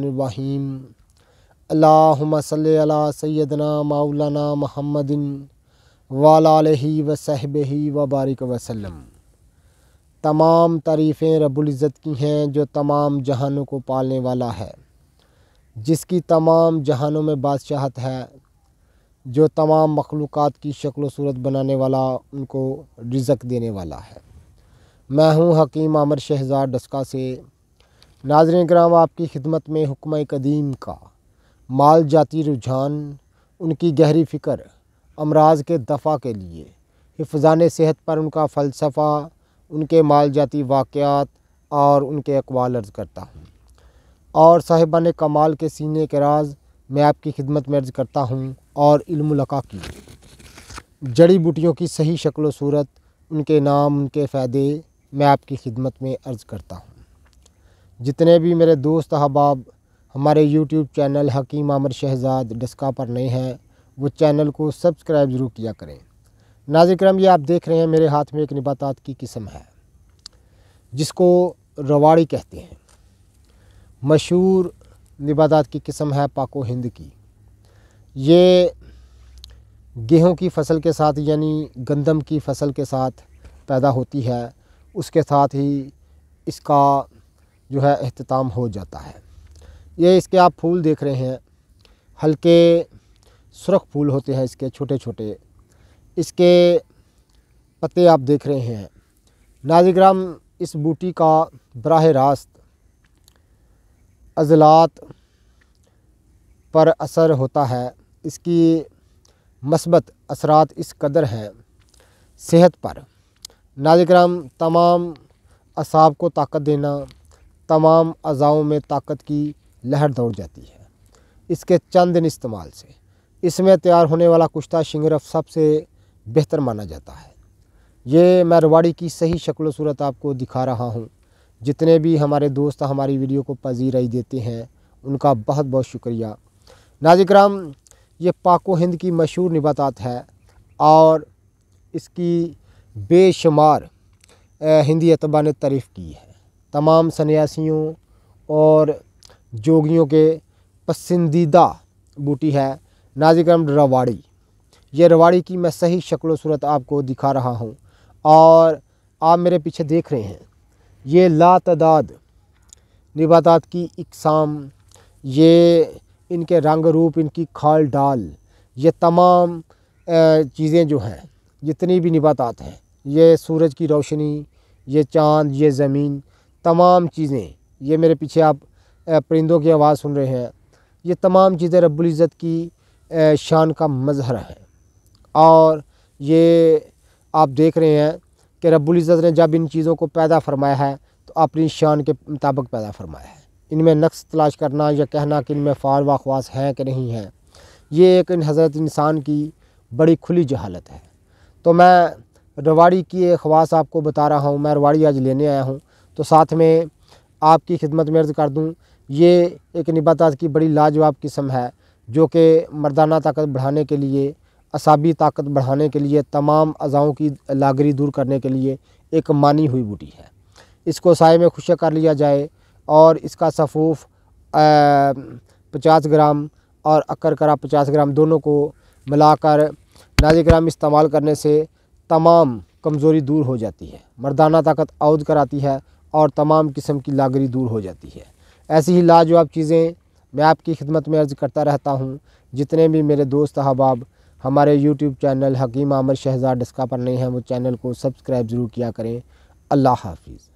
रहीम अल्लाहुम्मा सल्ली अला सैदना माउलाना महमदिन वालही व ही व बारिक वसलम तमाम तारीफ़ें रबुल्ज़त की हैं जो तमाम जहानों को पालने वाला है जिसकी तमाम जहानों में बादशाहत है जो तमाम मखलूक़ की शक्ल सूरत बनाने वाला उनको रिजक देने वाला है मैं हूँ हकीम अमर शहजाद डस्का से नाजरन कराम आपकी खिदमत में हुक्म कदीम का माल जाती रुझान उनकी गहरी फ़िक्र अमराज के दफ़ा के लिए हिफान सेहत पर उनका फ़लसफ़ा उनके माल जाती वाक़ात और उनके अकवाल अर्ज़ करता हूँ और साहिबान कमाल के सीने के राज मैं आपकी खिदमत में अर्ज़ करता हूँ और इल्मा की जड़ी बूटियों की सही शक्ल सूरत उनके नाम उनके फ़ायदे मैं आपकी खिदमत में अर्ज़ करता हूँ जितने भी मेरे दोस्त अहबाब हमारे यूट्यूब चैनल हकीम आमर शहजाद डस्का पर नए हैं वो चैनल को सब्सक्राइब ज़रूर किया करें नाजिक करम ये आप देख रहे हैं मेरे हाथ में एक निबातात की किस्म है जिसको रवाड़ी कहते हैं मशहूर निबातात की किस्म है पाको हिंद की ये गेहूं की फसल के साथ यानी गंदम की फसल के साथ पैदा होती है उसके साथ ही इसका जो है अहतमाम हो जाता है ये इसके आप फूल देख रहे हैं हल्के सुरख फूल होते हैं इसके छोटे छोटे इसके पत्ते आप देख रहे हैं नाजिग्राम इस बूटी का बरह रास्त अजलात पर असर होता है इसकी मस्बत असरात इस कदर है सेहत पर नाजिक्राम तमाम असाब को ताकत देना तमाम अज़ाओं में ताकत की लहर दौड़ जाती है इसके चंद इस्तेमाल से इसमें तैयार होने वाला कुश्ता शिंगरफ सबसे बेहतर माना जाता है ये मैं रवाड़ी की सही शक्ल सूरत आपको दिखा रहा हूँ जितने भी हमारे दोस्त हमारी वीडियो को पजीराई देते हैं उनका बहुत बहुत शुक्रिया नाजिक्राम ये पाको हिंद की मशहूर निबातात है और इसकी बेशुमार हिंदी अतबा ने तारीफ़ की है तमाम सन्यासियों और जोगियों के पसंदीदा बूटी है नाजिक्रम रवाड़ी ये रवाड़ी की मैं सही शक्ल सूरत आपको दिखा रहा हूँ और आप मेरे पीछे देख रहे हैं ये ला तदाद निबातात की इकसाम ये इनके रंग रूप इनकी खाल डाल ये तमाम चीज़ें जो हैं जितनी भी निबातात हैं ये सूरज की रोशनी ये चांद ये ज़मीन तमाम चीज़ें ये मेरे पीछे आप परिंदों की आवाज़ सुन रहे हैं ये तमाम चीज़ें रब्ज़त की शान का मजहर है और ये आप देख रहे हैं कि रबुल्ज़त ने जब इन चीज़ों को पैदा फरमाया है तो अपनी शान के मुताबिक पैदा फरमाया है इनमें नक्स तलाश करना या कहना कि इनमें फ़ाल व हैं कि नहीं हैं ये एक इन हज़रत इंसान की बड़ी खुली जहालत है तो मैं रवाड़ी की एक खवास आपको बता रहा हूँ मैं रवाड़ी आज लेने आया हूँ तो साथ में आपकी खिदमत में अर्ज़ कर दूँ ये एक निबाता की बड़ी लाजवाब किस्म है जो कि मर्दाना ताकत बढ़ाने के लिए असाबी ताकत बढ़ाने के लिए तमाम अज़ाओं की लागरी दूर करने के लिए एक मानी हुई बूटी है इसको साय में खुशिया कर लिया जाए और इसका सफ़ूफ़ पचास ग्राम और अक्कर करा पचास ग्राम दोनों को मिलाकर नाजिक ग्राम इस्तेमाल करने से तमाम कमज़ोरी दूर हो जाती है मर्दाना ताकत आउद कराती है और तमाम किस्म की लागरी दूर हो जाती है ऐसी ही लाजवाब चीज़ें मैं आपकी खिदमत में अर्ज़ करता रहता हूँ जितने भी मेरे दोस्त अहबाब हमारे यूट्यूब चैनल हकीम आमर शहजाद डस्का पर नहीं हैं वो चैनल को सब्सक्राइब ज़रूर किया करें अल्लाह हाफिज़